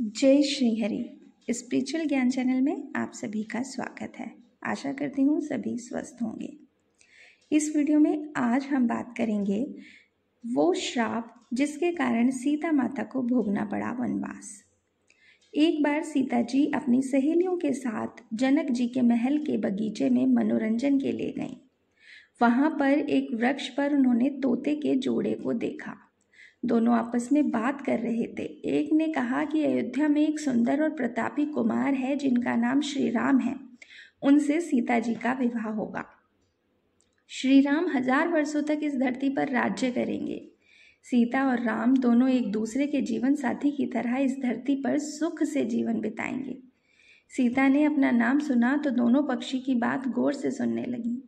जय श्री हरि स्पिरिचुअल ज्ञान चैनल में आप सभी का स्वागत है आशा करती हूँ सभी स्वस्थ होंगे इस वीडियो में आज हम बात करेंगे वो श्राप जिसके कारण सीता माता को भोगना पड़ा वनवास एक बार सीता जी अपनी सहेलियों के साथ जनक जी के महल के बगीचे में मनोरंजन के लिए गईं वहाँ पर एक वृक्ष पर उन्होंने तोते के जोड़े को देखा दोनों आपस में बात कर रहे थे एक ने कहा कि अयोध्या में एक सुंदर और प्रतापी कुमार है जिनका नाम श्री राम है उनसे सीता जी का विवाह होगा श्री राम हजार वर्षों तक इस धरती पर राज्य करेंगे सीता और राम दोनों एक दूसरे के जीवन साथी की तरह इस धरती पर सुख से जीवन बिताएंगे सीता ने अपना नाम सुना तो दोनों पक्षी की बात गौर से सुनने लगी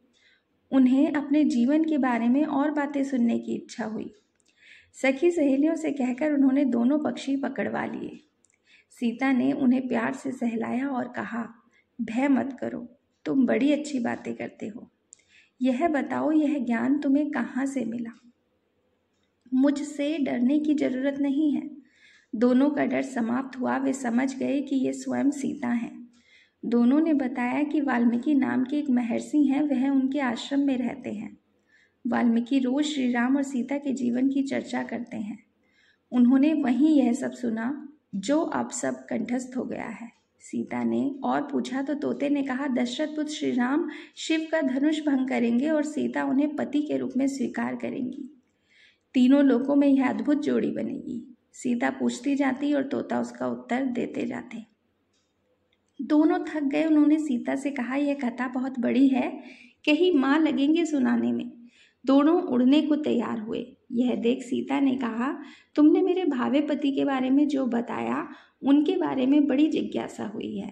उन्हें अपने जीवन के बारे में और बातें सुनने की इच्छा हुई सखी सहेलियों से कहकर उन्होंने दोनों पक्षी पकड़वा लिए सीता ने उन्हें प्यार से सहलाया और कहा भय मत करो तुम बड़ी अच्छी बातें करते हो यह बताओ यह ज्ञान तुम्हें कहाँ से मिला मुझसे डरने की जरूरत नहीं है दोनों का डर समाप्त हुआ वे समझ गए कि ये स्वयं सीता हैं दोनों ने बताया कि वाल्मीकि नाम के एक महर्षि हैं वह उनके आश्रम में रहते हैं वाल्मीकि रोज श्री राम और सीता के जीवन की चर्चा करते हैं उन्होंने वहीं यह सब सुना जो अब सब कंठस्थ हो गया है सीता ने और पूछा तो तोते ने कहा दशरथ पुत्र श्री राम शिव का धनुष भंग करेंगे और सीता उन्हें पति के रूप में स्वीकार करेंगी तीनों लोगों में यह अद्भुत जोड़ी बनेगी सीता पूछती जाती और तोता उसका उत्तर देते जाते दोनों थक गए उन्होंने सीता से कहा यह कथा बहुत बड़ी है कहीं माँ लगेंगे सुनाने में दोनों उड़ने को तैयार हुए यह देख सीता ने कहा तुमने मेरे भावे पति के बारे में जो बताया उनके बारे में बड़ी जिज्ञासा हुई है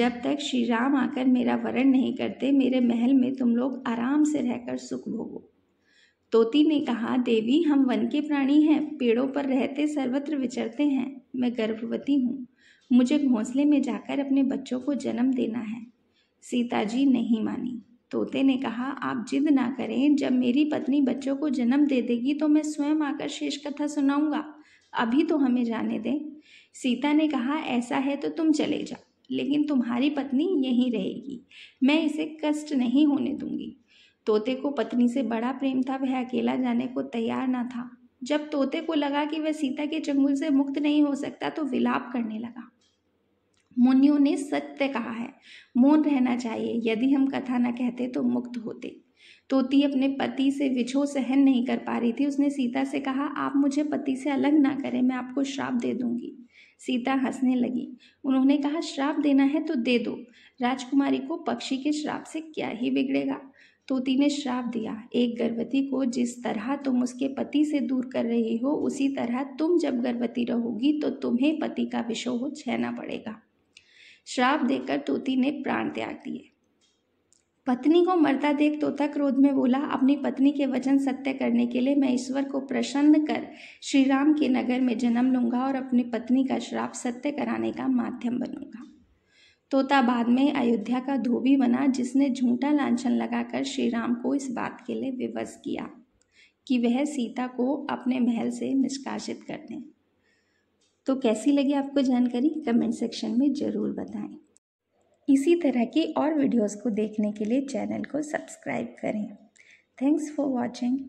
जब तक श्री राम आकर मेरा वरण नहीं करते मेरे महल में तुम लोग आराम से रहकर सुख भोगो तोती ने कहा देवी हम वन के प्राणी हैं पेड़ों पर रहते सर्वत्र विचरते हैं मैं गर्भवती हूँ मुझे घोंसले में जाकर अपने बच्चों को जन्म देना है सीता जी नहीं मानी तोते ने कहा आप जिद ना करें जब मेरी पत्नी बच्चों को जन्म दे देगी तो मैं स्वयं आकर शेष कथा सुनाऊंगा अभी तो हमें जाने दें सीता ने कहा ऐसा है तो तुम चले जाओ लेकिन तुम्हारी पत्नी यहीं रहेगी मैं इसे कष्ट नहीं होने दूंगी तोते को पत्नी से बड़ा प्रेम था वह अकेला जाने को तैयार ना था जब तोते को लगा कि वह सीता के चंगुल से मुक्त नहीं हो सकता तो विलाप करने लगा मुनियों ने सत्य कहा है मौन रहना चाहिए यदि हम कथा न कहते तो मुक्त होते तोती अपने पति से विछो सहन नहीं कर पा रही थी उसने सीता से कहा आप मुझे पति से अलग ना करें मैं आपको श्राप दे दूंगी सीता हंसने लगी उन्होंने कहा श्राप देना है तो दे दो राजकुमारी को पक्षी के श्राप से क्या ही बिगड़ेगा तोती ने श्राप दिया एक गर्भवती को जिस तरह तुम उसके पति से दूर कर रही हो उसी तरह तुम जब गर्भवती रहोगी तो तुम्हें पति का विषोह छहना पड़ेगा श्राप देकर तोती ने प्राण त्याग दिए पत्नी को मरता देख तोता क्रोध में बोला अपनी पत्नी के वचन सत्य करने के लिए मैं ईश्वर को प्रसन्न कर श्री राम के नगर में जन्म लूंगा और अपनी पत्नी का श्राप सत्य कराने का माध्यम बनूंगा तोता बाद में अयोध्या का धोबी बना जिसने झूठा लाछन लगाकर श्री राम को इस बात के लिए विवश किया कि वह सीता को अपने महल से निष्कासित कर दें तो कैसी लगी आपको जानकारी कमेंट सेक्शन में ज़रूर बताएं इसी तरह की और वीडियोस को देखने के लिए चैनल को सब्सक्राइब करें थैंक्स फॉर वॉचिंग